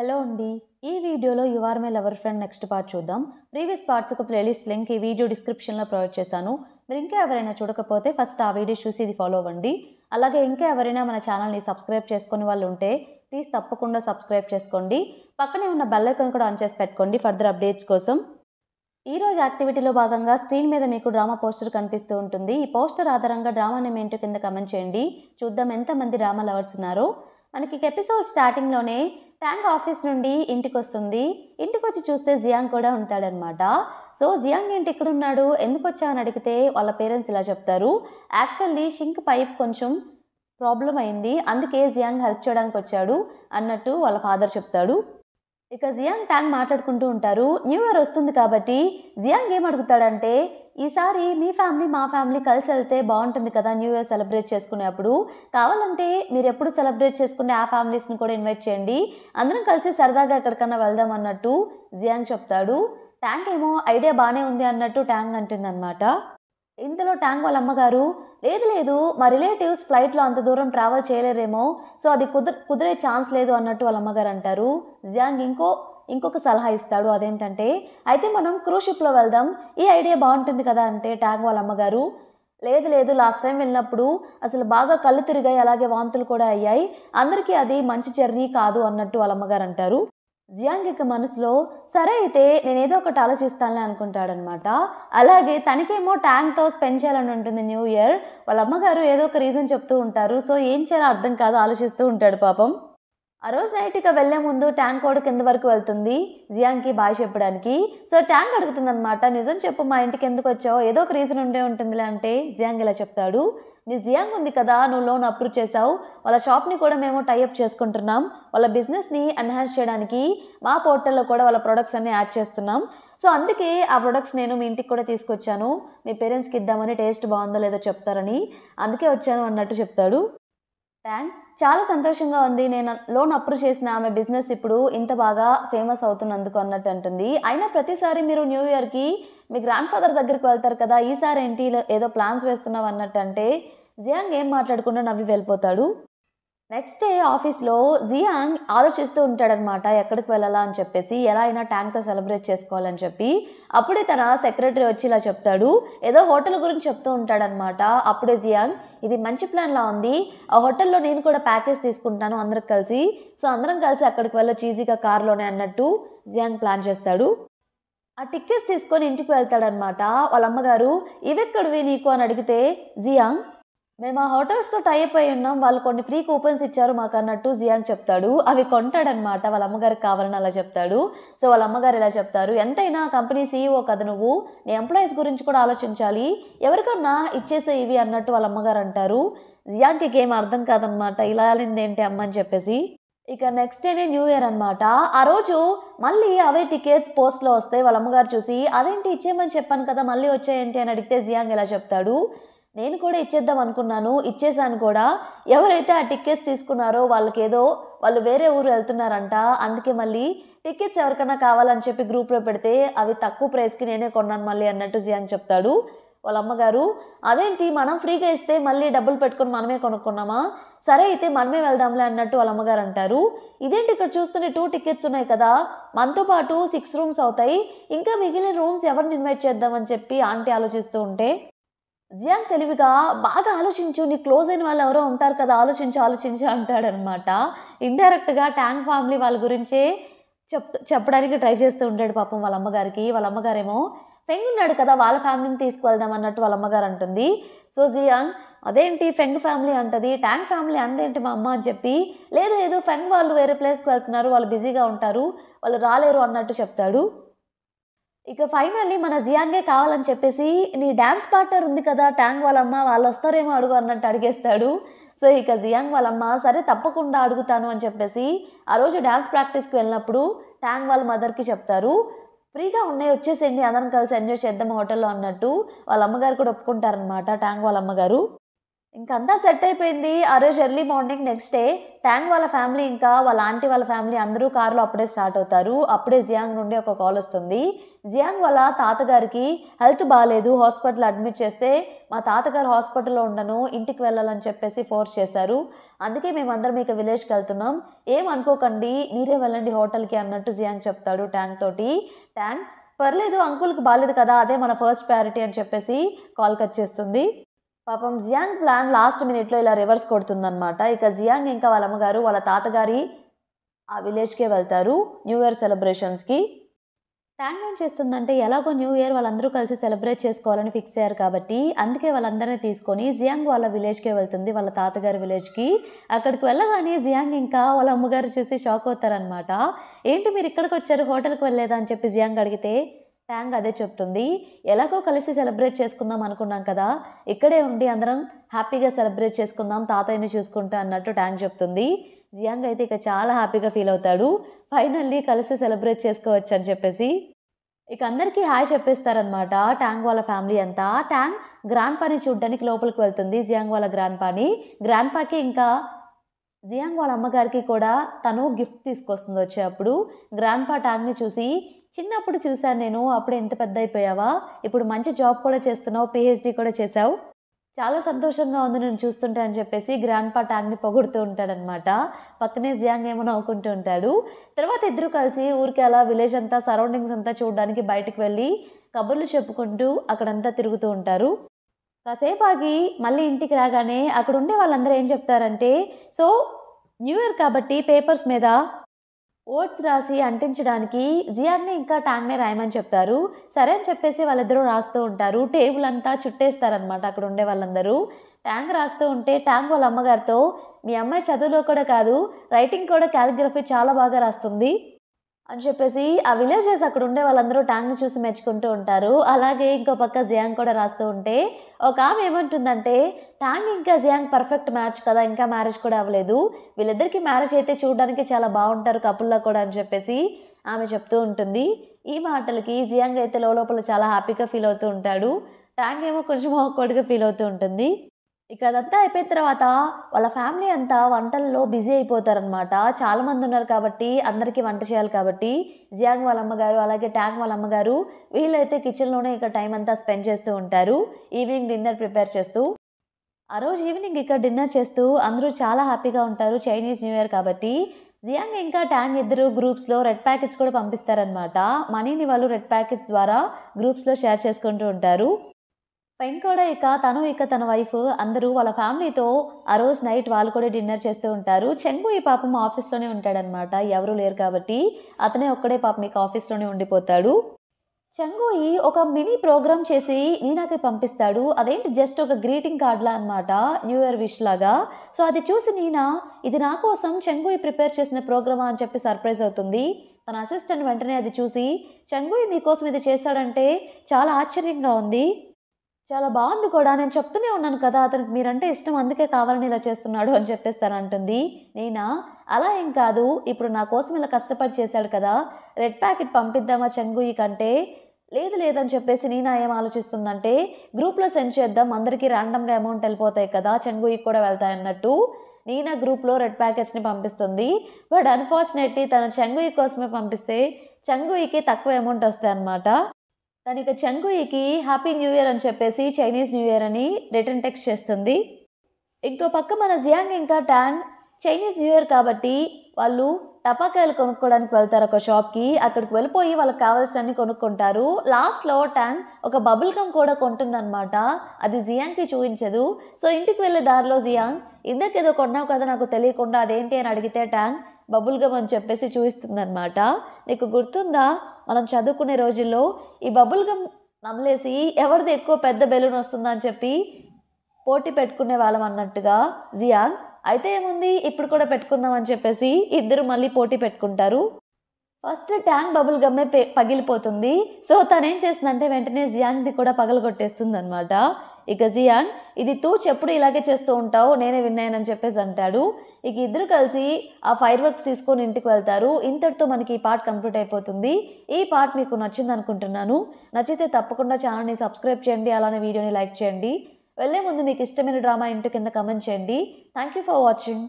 hello అండి ఈ వీడియోలో your my lover friend next part చూద్దాం ప్రీవియస్ పార్ట్స్ ఒక ప్లేలిస్ట్ లింక్ ఈ వీడియో డిస్క్రిప్షన్లో ప్రొవైడ్ చేశాను మీరు ఇంకా ఎవరైనా చూడకపోతే ఫస్ట్ ఆ వీడియో చూసి ఇది ఫాలో అవ్వండి అలాగే ఇంకా ఎవరైనా మన ఛానల్ని సబ్స్క్రైబ్ చేసుకునే వాళ్ళు ఉంటే ప్లీజ్ తప్పకుండా సబ్స్క్రైబ్ చేసుకోండి పక్కనే ఉన్న బెల్ ఐకాన్ కూడా ఆన్ చేసి పెట్టుకోండి ఫర్దర్ అప్డేట్స్ కోసం ఈరోజు యాక్టివిటీలో భాగంగా స్క్రీన్ మీద మీకు డ్రామా పోస్టర్ కనిపిస్తూ ఉంటుంది ఈ పోస్టర్ ఆధారంగా డ్రామా నేమ్ ఏంటో కింద కమెంట్ చేయండి చూద్దాం ఎంతమంది డ్రామా లవర్స్ ఉన్నారో మనకి ఎపిసోడ్ స్టార్టింగ్లోనే ట్యాంగ్ ఆఫీస్ నుండి ఇంటికి వస్తుంది ఇంటికి వచ్చి చూస్తే జియాంగ్ కూడా ఉంటాడనమాట సో జియాంగ్ ఏంటి ఎక్కడున్నాడు ఎందుకు వచ్చా అని అడిగితే వాళ్ళ పేరెంట్స్ ఇలా చెప్తారు యాక్చువల్లీ షింక్ పైప్ కొంచెం ప్రాబ్లం అయింది అందుకే జియాంగ్ హెల్ప్ చేయడానికి వచ్చాడు అన్నట్టు వాళ్ళ ఫాదర్ చెప్తాడు ఇక జియాంగ్ ట్యాంగ్ మాట్లాడుకుంటూ ఉంటారు న్యూ ఇయర్ వస్తుంది కాబట్టి జియాంగ్ ఏం అడుగుతాడంటే ఈసారి మీ ఫ్యామిలీ మా ఫ్యామిలీ కలిసి వెళ్తే బాగుంటుంది కదా న్యూ ఇయర్ సెలబ్రేట్ చేసుకునేప్పుడు కావాలంటే మీరు ఎప్పుడు సెలబ్రేట్ చేసుకునే ఆ ఫ్యామిలీస్ని కూడా ఇన్వైట్ చేయండి అందరం కలిసి సరదాగా ఎక్కడికన్నా వెళ్దాం అన్నట్టు జియాంగ్ చెప్తాడు ట్యాంక్ ఏమో ఐడియా బాగానే ఉంది అన్నట్టు అంటుంది అంటుందన్నమాట ఇంతలో ట్యాంక్ వాళ్ళ అమ్మగారు లేదు లేదు మా రిలేటివ్స్ ఫ్లైట్లో అంత దూరం ట్రావెల్ చేయలేరేమో సో అది కుదర కుదిరే ఛాన్స్ లేదు అన్నట్టు వాళ్ళ అమ్మగారు అంటారు జియాంగ్ ఇంకో ఇంకొక సలహా ఇస్తాడు అదేంటంటే అయితే మనం క్రూషిప్లో షిప్లో వెళ్దాం ఈ ఐడియా బాగుంటుంది కదా అంటే ట్యాగ్ వాళ్ళ అమ్మగారు లేదు లేదు లాస్ట్ టైం వెళ్ళినప్పుడు అసలు బాగా కళ్ళు తిరిగాయి అలాగే వాంతులు కూడా అయ్యాయి అందరికీ అది మంచి జర్నీ కాదు అన్నట్టు వాళ్ళ అమ్మగారు అంటారు జియాంగ్ యొక్క మనసులో సరే అయితే నేనేదో ఒకటి ఆలోచిస్తానులే అనుకుంటాడనమాట అలాగే తనకేమో ట్యాంక్తో స్పెండ్ చేయాలని ఉంటుంది న్యూ ఇయర్ వాళ్ళ అమ్మగారు ఏదో ఒక రీజన్ చెప్తూ ఉంటారు సో ఏం చేయాలో అర్థం కాదు ఆలోచిస్తూ ఉంటాడు పాపం ఆ రోజు నైట్ ఇక వెళ్లే ముందు ట్యాంక్ కోడ్ కింద వరకు వెళ్తుంది జియాంగ్కి బాయ్ చెప్పడానికి సో ట్యాంక్ అడుగుతుందనమాట నిజం చెప్పు మా ఇంటికి ఎందుకు వచ్చావు ఏదో ఒక రీజన్ ఉండే ఉంటుంది అంటే జియాంగ్ ఇలా చెప్తాడు మీ జియాంగ్ ఉంది కదా నువ్వు లోన్ అప్రూవ్ చేసావు వాళ్ళ షాప్ని కూడా మేము టైఅప్ చేసుకుంటున్నాం వాళ్ళ బిజినెస్ని ఎన్హాన్స్ చేయడానికి మా పోర్టల్లో కూడా వాళ్ళ ప్రొడక్ట్స్ అన్ని యాడ్ చేస్తున్నాం సో అందుకే ఆ ప్రొడక్ట్స్ నేను మీ ఇంటికి కూడా తీసుకొచ్చాను మీ పేరెంట్స్కి ఇద్దామని టేస్ట్ బాగుందో లేదో చెప్తారని అందుకే వచ్చాను అన్నట్టు చెప్తాడు ట్యాంక్ చాలా సంతోషంగా ఉంది నేను లోన్ అప్రూవ్ చేసిన ఆమె బిజినెస్ ఇప్పుడు ఇంత బాగా ఫేమస్ అవుతున్నందుకు అన్నట్టు అంటుంది అయినా ప్రతిసారి మీరు న్యూ ఇయర్కి మీ గ్రాండ్ ఫాదర్ దగ్గరికి వెళ్తారు కదా ఈసారి ఏంటి ఏదో ప్లాన్స్ వేస్తున్నావు అన్నట్టు అంటే జియాంగ్ ఏం మాట్లాడకుండా నవ్వి వెళ్ళిపోతాడు నెక్స్ట్ డే ఆఫీస్లో జియాంగ్ ఆలోచిస్తూ ఉంటాడనమాట ఎక్కడికి వెళ్ళాలా అని చెప్పేసి ఎలా అయినా ట్యాంక్తో సెలబ్రేట్ చేసుకోవాలని చెప్పి అప్పుడే తన సెక్రటరీ వచ్చి ఇలా చెప్తాడు ఏదో హోటల్ గురించి చెప్తూ ఉంటాడనమాట అప్పుడే జియాంగ్ ఇది మంచి ప్లాన్లా ఉంది ఆ హోటల్లో నేను కూడా ప్యాకేజ్ తీసుకుంటాను అందరం కలిసి సో అందరం కలిసి అక్కడికి వెళ్ళొచ్చు ఈజీగా కారులోనే అన్నట్టు జియాంగ్ ప్లాన్ చేస్తాడు ఆ టికెట్స్ తీసుకొని ఇంటికి వెళ్తాడనమాట వాళ్ళ అమ్మగారు వి నీకు అని అడిగితే జియాంగ్ మేము ఆ హోటల్స్తో టైప్ అయి ఉన్నాం వాళ్ళు కొన్ని ఫ్రీ కూపన్స్ ఇచ్చారు మాకు అన్నట్టు అని చెప్తాడు అవి కొంటాడనమాట వాళ్ళ అమ్మగారికి కావాలని అలా చెప్తాడు సో వాళ్ళ అమ్మగారు ఇలా చెప్తారు ఎంతైనా కంపెనీ సీఈఓ కదా నువ్వు నీ ఎంప్లాయీస్ గురించి కూడా ఆలోచించాలి ఎవరికన్నా ఇచ్చేసే ఇవి అన్నట్టు వాళ్ళ అమ్మగారు అంటారు జియాన్కి ఏం అర్థం కాదనమాట ఇలా ఏంటి అమ్మ అని చెప్పేసి ఇక నెక్స్ట్ డేనే న్యూ ఇయర్ అనమాట ఆ రోజు మళ్ళీ అవే టికెట్స్ పోస్ట్లో వస్తాయి వాళ్ళ అమ్మగారు చూసి అదేంటి ఇచ్చేయమని చెప్పాను కదా మళ్ళీ వచ్చాయంటి అని అడిగితే జియాంగ్ ఇలా చెప్తాడు నేను కూడా ఇచ్చేద్దాం అనుకున్నాను ఇచ్చేసాను కూడా ఎవరైతే ఆ టికెట్స్ తీసుకున్నారో వాళ్ళకేదో వాళ్ళు వేరే ఊరు వెళ్తున్నారంట అందుకే మళ్ళీ టికెట్స్ ఎవరికైనా కావాలని చెప్పి గ్రూప్లో పెడితే అవి తక్కువ ప్రైస్కి నేనే కొన్నాను మళ్ళీ అన్నట్టు జియాన్ చెప్తాడు వాళ్ళ అమ్మగారు అదేంటి మనం ఫ్రీగా ఇస్తే మళ్ళీ డబ్బులు పెట్టుకొని మనమే కొనుక్కున్నామా సరే అయితే మనమే వెళ్దాంలే అన్నట్టు వాళ్ళ అమ్మగారు అంటారు ఇదేంటి ఇక్కడ చూస్తుంటే టూ టికెట్స్ ఉన్నాయి కదా మనతో పాటు సిక్స్ రూమ్స్ అవుతాయి ఇంకా మిగిలిన రూమ్స్ ఎవరిని ఇన్వైట్ చేద్దామని చెప్పి ఆంటీ ఆలోచిస్తూ ఉంటే జియాంగ్ తెలివిగా బాగా ఆలోచించు నీ క్లోజ్ అయిన వాళ్ళు ఎవరో ఉంటారు కదా ఆలోచించు ఆలోచించు అంటాడనమాట ఇండైరెక్ట్గా ట్యాంగ్ ఫ్యామిలీ వాళ్ళ గురించే చెప్ చెప్పడానికి ట్రై చేస్తూ ఉంటాడు పాపం వాళ్ళ అమ్మగారికి వాళ్ళ అమ్మగారేమో ఫెంగ్ ఉన్నాడు కదా వాళ్ళ ఫ్యామిలీని తీసుకువెళ్దాం అన్నట్టు వాళ్ళ అమ్మగారు అంటుంది సో జియాంగ్ అదేంటి ఫెంగ్ ఫ్యామిలీ అంటది ట్యాంగ్ ఫ్యామిలీ అందేంటి మా అమ్మ అని చెప్పి లేదు లేదు ఫెంగ్ వాళ్ళు వేరే ప్లేస్కి వెళ్తున్నారు వాళ్ళు బిజీగా ఉంటారు వాళ్ళు రాలేరు అన్నట్టు చెప్తాడు ఇక ఫైనల్లీ మన జియాంగే కావాలని చెప్పేసి నీ డ్యాన్స్ పార్ట్నర్ ఉంది కదా ట్యాంగ్ వాళ్ళమ్మ వాళ్ళు వస్తారేమో అడుగు అన్నట్టు అడిగేస్తాడు సో ఇక జియాంగ్ వాళ్ళమ్మ సరే తప్పకుండా అడుగుతాను అని చెప్పేసి ఆ రోజు డ్యాన్స్ ప్రాక్టీస్కి వెళ్ళినప్పుడు ట్యాంగ్ వాళ్ళ మదర్కి చెప్తారు ఫ్రీగా ఉన్నాయి వచ్చేసేయండి అందరం కలిసి ఎంజాయ్ చేద్దాం హోటల్లో అన్నట్టు వాళ్ళ అమ్మగారు కూడా ఒప్పుకుంటారనమాట ట్యాంగ్ వాళ్ళ అమ్మగారు ఇంకంతా సెట్ అయిపోయింది ఆ రోజు early morning next day Tang వాళ్ళ ఫ్యామిలీ ఇంకా వాళ్ళ ఆంటీ వాళ్ళ ఫ్యామిలీ అందరూ కారులో అప్పుడే స్టార్ట్ అవుతారు అప్పుడే జియాంగ్ నుండి ఒక కాల్ వస్తుంది జియాంగ్ వాళ్ళ తాతగారికి హెల్త్ బాగాలేదు హాస్పిటల్ అడ్మిట్ చేస్తే మా తాతగారు హాస్పిటల్లో ఉండను ఇంటికి వెళ్ళాలని చెప్పేసి ఫోర్స్ చేశారు అందుకే మేమందరం మీకు విలేజ్కి వెళ్తున్నాం ఏం అనుకోకండి మీరే వెళ్ళండి హోటల్కి అన్నట్టు జియాంగ్ చెప్తాడు ట్యాంగ్ తోటి ట్యాంగ్ పర్లేదు అంకుల్కి బాగాలేదు కదా అదే మన ఫస్ట్ ప్రయారిటీ అని చెప్పేసి కాల్ కట్ చేస్తుంది పాపం జియాంగ్ ప్లాన్ లాస్ట్ మినిట్లో ఇలా రివర్స్ కొడుతుందనమాట ఇక జియాంగ్ ఇంకా వాళ్ళ అమ్మగారు వాళ్ళ తాతగారి ఆ విలేజ్కే వెళ్తారు న్యూ ఇయర్ సెలబ్రేషన్స్కి ట్యాంక్ ఏం చేస్తుందంటే ఎలాగో న్యూ ఇయర్ వాళ్ళందరూ కలిసి సెలబ్రేట్ చేసుకోవాలని ఫిక్స్ అయ్యారు కాబట్టి అందుకే వాళ్ళందరినీ తీసుకొని జియాంగ్ వాళ్ళ విలేజ్కే వెళ్తుంది వాళ్ళ తాతగారి విలేజ్కి అక్కడికి వెళ్ళగానే జియాంగ్ ఇంకా వాళ్ళ అమ్మగారు చూసి షాక్ అవుతారనమాట ఏంటి మీరు ఇక్కడికి వచ్చారు హోటల్కి వెళ్ళలేదా అని చెప్పి జియాంగ్ అడిగితే ట్యాంగ్ అదే చెప్తుంది ఎలాగో కలిసి సెలబ్రేట్ చేసుకుందాం అనుకున్నాం కదా ఇక్కడే ఉండి అందరం హ్యాపీగా సెలబ్రేట్ చేసుకుందాం తాతయ్యని చూసుకుంటా అన్నట్టు ట్యాంగ్ చెప్తుంది జియాంగ్ అయితే ఇక చాలా హ్యాపీగా ఫీల్ అవుతాడు ఫైనల్లీ కలిసి సెలబ్రేట్ చేసుకోవచ్చు అని చెప్పేసి ఇక అందరికీ హాయ్ చెప్పేస్తారనమాట ట్యాంగ్ వాళ్ళ ఫ్యామిలీ అంతా ట్యాంగ్ గ్రాండ్ పాని చూడ్డానికి లోపలికి వెళ్తుంది జియాంగ్ వాళ్ళ గ్రాండ్ పాని గ్రాండ్ పాకి ఇంకా జియాంగ్ వాళ్ళ అమ్మగారికి కూడా తను గిఫ్ట్ తీసుకొస్తుంది వచ్చేటప్పుడు గ్రాండ్ పా ట్యాంగ్ని చూసి చిన్నప్పుడు చూశాను నేను అప్పుడు ఎంత పెద్ద అయిపోయావా ఇప్పుడు మంచి జాబ్ కూడా చేస్తున్నావు పిహెచ్డి కూడా చేశావు చాలా సంతోషంగా ఉంది నేను చూస్తుంటా అని చెప్పేసి గ్రాండ్ పా ట్యాంగ్ని పొగుడుతూ ఉంటాడనమాట పక్కనే జియాంగ్ ఏమో నవ్వుకుంటూ ఉంటాడు తర్వాత ఇద్దరు కలిసి ఊరికి అలా విలేజ్ అంతా సరౌండింగ్స్ అంతా చూడడానికి బయటకు వెళ్ళి కబుర్లు చెప్పుకుంటూ అక్కడంతా తిరుగుతూ ఉంటారు కాసేపు ఆగి మళ్ళీ ఇంటికి రాగానే అక్కడ ఉండే వాళ్ళందరూ ఏం చెప్తారంటే సో న్యూ ఇయర్ కాబట్టి పేపర్స్ మీద ఓట్స్ రాసి అంటించడానికి జియాన్ని ఇంకా ట్యాంక్నే రాయమని చెప్తారు సరే అని చెప్పేసి వాళ్ళిద్దరూ రాస్తూ ఉంటారు టేబుల్ అంతా చుట్టేస్తారనమాట అక్కడ ఉండే వాళ్ళందరూ ట్యాంక్ రాస్తూ ఉంటే ట్యాంక్ వాళ్ళ అమ్మగారితో మీ అమ్మాయి చదువులో కూడా కాదు రైటింగ్ కూడా క్యాలిగ్రఫీ చాలా బాగా రాస్తుంది అని చెప్పేసి ఆ విలేజెస్ అక్కడ ఉండే వాళ్ళందరూ ట్యాంక్ని చూసి మెచ్చుకుంటూ ఉంటారు అలాగే ఇంకో పక్క జియాంగ్ కూడా రాస్తూ ఉంటే ఒక ఆమె ఏమంటుందంటే ట్యాంగ్ ఇంకా జియాంగ్ పర్ఫెక్ట్ మ్యాచ్ కదా ఇంకా మ్యారేజ్ కూడా అవ్వలేదు వీళ్ళిద్దరికీ మ్యారేజ్ అయితే చూడడానికి చాలా బాగుంటారు కపుల్లో కూడా అని చెప్పేసి ఆమె చెప్తూ ఉంటుంది ఈ మాటలకి జియాంగ్ అయితే లోపల చాలా హ్యాపీగా ఫీల్ అవుతూ ఉంటాడు ట్యాంగ్ ఏమో కొంచెం ఒక్కడిగా ఫీల్ అవుతూ ఉంటుంది ఇక అదంతా అయిపోయిన తర్వాత వాళ్ళ ఫ్యామిలీ అంతా వంటల్లో బిజీ అయిపోతారనమాట చాలామంది ఉన్నారు కాబట్టి అందరికీ వంట చేయాలి కాబట్టి జియాంగ్ వాళ్ళ అమ్మగారు అలాగే ట్యాంగ్ వాళ్ళ అమ్మగారు వీళ్ళైతే కిచెన్లోనే ఇక టైం అంతా స్పెండ్ చేస్తూ ఉంటారు ఈవినింగ్ డిన్నర్ ప్రిపేర్ చేస్తూ ఆ రోజు ఈవినింగ్ ఇక్కడ డిన్నర్ చేస్తూ అందరూ చాలా హ్యాపీగా ఉంటారు చైనీస్ న్యూ ఇయర్ కాబట్టి జియాంగ్ ఇంకా ట్యాంగ్ ఇద్దరు గ్రూప్స్లో రెడ్ ప్యాకెట్స్ కూడా పంపిస్తారనమాట మనీని వాళ్ళు రెడ్ ప్యాకెట్స్ ద్వారా గ్రూప్స్లో షేర్ చేసుకుంటూ ఉంటారు కూడా ఇక తను ఇక తన వైఫ్ అందరూ వాళ్ళ ఫ్యామిలీతో ఆ రోజు నైట్ వాళ్ళు కూడా డిన్నర్ చేస్తూ ఉంటారు చెంగు ఈ పాపం ఆఫీస్లోనే ఉంటాడనమాట ఎవరు లేరు కాబట్టి అతనే ఒక్కడే పాపం మీకు ఆఫీస్లోనే ఉండిపోతాడు చెంగోయి ఒక మినీ ప్రోగ్రామ్ చేసి నీనాకి పంపిస్తాడు అదేంటి జస్ట్ ఒక గ్రీటింగ్ కార్డ్లా అనమాట న్యూ ఇయర్ విష్ లాగా సో అది చూసి నీనా ఇది నా కోసం చెంగుయి ప్రిపేర్ చేసిన ప్రోగ్రామా అని చెప్పి సర్ప్రైజ్ అవుతుంది తన అసిస్టెంట్ వెంటనే అది చూసి చెంగుయి మీకోసం ఇది చేశాడంటే చాలా ఆశ్చర్యంగా ఉంది చాలా బాగుంది కూడా నేను చెప్తూనే ఉన్నాను కదా అతనికి మీరంటే ఇష్టం అందుకే కావాలని ఇలా చేస్తున్నాడు అని చెప్పేసి తను అంటుంది నేనా అలా ఏం కాదు ఇప్పుడు నా కోసం ఇలా కష్టపడి చేశాడు కదా రెడ్ ప్యాకెట్ పంపిద్దామా చంగుయి కంటే లేదు లేదని చెప్పేసి నేనా ఏం ఆలోచిస్తుందంటే గ్రూప్లో సెండ్ చేద్దాం అందరికీ ర్యాండమ్గా అమౌంట్ వెళ్ళిపోతాయి కదా చంగుయికి కూడా వెళ్తాయి అన్నట్టు నీనా గ్రూప్లో రెడ్ ప్యాకెట్స్ని పంపిస్తుంది బట్ అన్ఫార్చునేట్లీ తన చంగుయి కోసమే పంపిస్తే చంగుయికి తక్కువ అమౌంట్ వస్తాయి అన్నమాట తను ఇక చంగుయికి హ్యాపీ న్యూ ఇయర్ అని చెప్పేసి చైనీస్ న్యూ ఇయర్ అని రిటర్న్ టెక్స్ట్ చేస్తుంది ఇంకో పక్క మన జియాంగ్ ఇంకా ట్యాంగ్ చైనీస్ న్యూ ఇయర్ కాబట్టి వాళ్ళు టపాకాయలు కొనుక్కోవడానికి వెళ్తారు ఒక షాప్కి అక్కడికి వెళ్ళిపోయి వాళ్ళకి కావాల్సినవి కొనుక్కుంటారు లాస్ట్లో ట్యాంక్ ఒక బబుల్ గమ్ కూడా కొంటుందనమాట అది జియాంగ్కి చూపించదు సో ఇంటికి వెళ్ళే దారిలో జియాంగ్ ఇందాక ఏదో కొన్నావు కదా నాకు తెలియకుండా అదేంటి అని అడిగితే ట్యాంక్ బబుల్ గమ్ అని చెప్పేసి చూపిస్తుందనమాట నీకు గుర్తుందా మనం చదువుకునే రోజుల్లో ఈ బబుల్ గమ్ నమలేసి ఎవరిది ఎక్కువ పెద్ద బెలూన్ వస్తుందని చెప్పి పోటీ పెట్టుకునే వాళ్ళం అన్నట్టుగా జియాంగ్ అయితే ఏముంది ఇప్పుడు కూడా పెట్టుకుందాం అని చెప్పేసి ఇద్దరు మళ్ళీ పోటీ పెట్టుకుంటారు ఫస్ట్ ట్యాంక్ బబుల్ గమ్మే పగిలిపోతుంది సో తనేం చేస్తుందంటే వెంటనే జియాంగ్ది కూడా పగలగొట్టేస్తుంది అనమాట ఇక జియాన్ ఇది తూ చెప్పుడు ఇలాగే చేస్తూ ఉంటావు నేనే విన్నాయనని చెప్పేసి అంటాడు ఇక ఇద్దరు కలిసి ఆ ఫైర్ వర్క్స్ తీసుకొని ఇంటికి వెళ్తారు ఇంతటితో మనకి ఈ పార్ట్ కంప్లీట్ అయిపోతుంది ఈ పార్ట్ మీకు నచ్చింది అనుకుంటున్నాను నచ్చితే తప్పకుండా ఛానల్ని సబ్స్క్రైబ్ చేయండి అలానే వీడియోని లైక్ చేయండి వెళ్ళే ముందు మీకు ఇష్టమైన డ్రామా ఇంటి కింద కమెంట్ చేయండి థ్యాంక్ యూ ఫర్ వాచింగ్